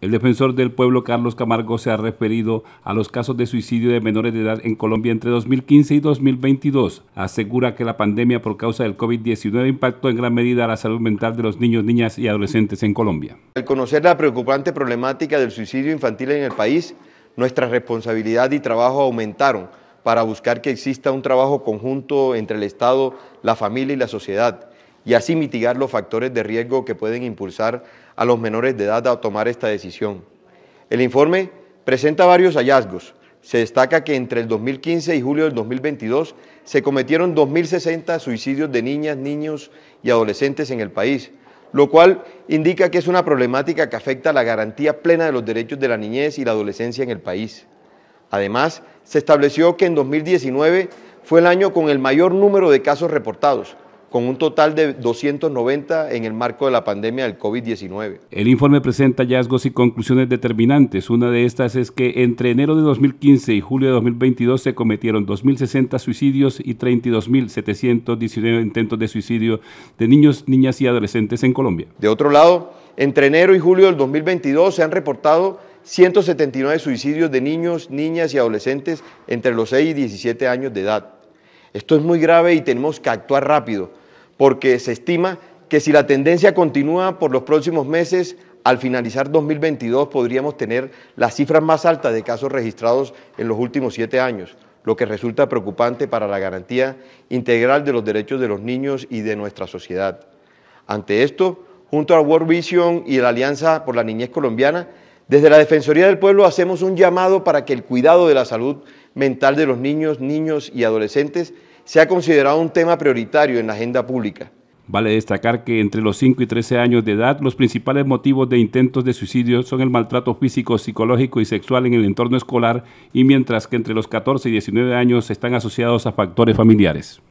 El defensor del pueblo Carlos Camargo se ha referido a los casos de suicidio de menores de edad en Colombia entre 2015 y 2022. Asegura que la pandemia por causa del COVID-19 impactó en gran medida la salud mental de los niños, niñas y adolescentes en Colombia. Al conocer la preocupante problemática del suicidio infantil en el país, nuestra responsabilidad y trabajo aumentaron para buscar que exista un trabajo conjunto entre el Estado, la familia y la sociedad y así mitigar los factores de riesgo que pueden impulsar a los menores de edad a tomar esta decisión. El informe presenta varios hallazgos. Se destaca que entre el 2015 y julio del 2022 se cometieron 2.060 suicidios de niñas, niños y adolescentes en el país, lo cual indica que es una problemática que afecta la garantía plena de los derechos de la niñez y la adolescencia en el país. Además, se estableció que en 2019 fue el año con el mayor número de casos reportados, con un total de 290 en el marco de la pandemia del COVID-19. El informe presenta hallazgos y conclusiones determinantes. Una de estas es que entre enero de 2015 y julio de 2022 se cometieron 2.060 suicidios y 32.719 intentos de suicidio de niños, niñas y adolescentes en Colombia. De otro lado, entre enero y julio del 2022 se han reportado 179 suicidios de niños, niñas y adolescentes entre los 6 y 17 años de edad. Esto es muy grave y tenemos que actuar rápido porque se estima que si la tendencia continúa por los próximos meses, al finalizar 2022 podríamos tener las cifras más altas de casos registrados en los últimos siete años, lo que resulta preocupante para la garantía integral de los derechos de los niños y de nuestra sociedad. Ante esto, junto a World Vision y la Alianza por la Niñez Colombiana, desde la Defensoría del Pueblo hacemos un llamado para que el cuidado de la salud mental de los niños, niños y adolescentes se ha considerado un tema prioritario en la agenda pública. Vale destacar que entre los 5 y 13 años de edad, los principales motivos de intentos de suicidio son el maltrato físico, psicológico y sexual en el entorno escolar, y mientras que entre los 14 y 19 años están asociados a factores familiares.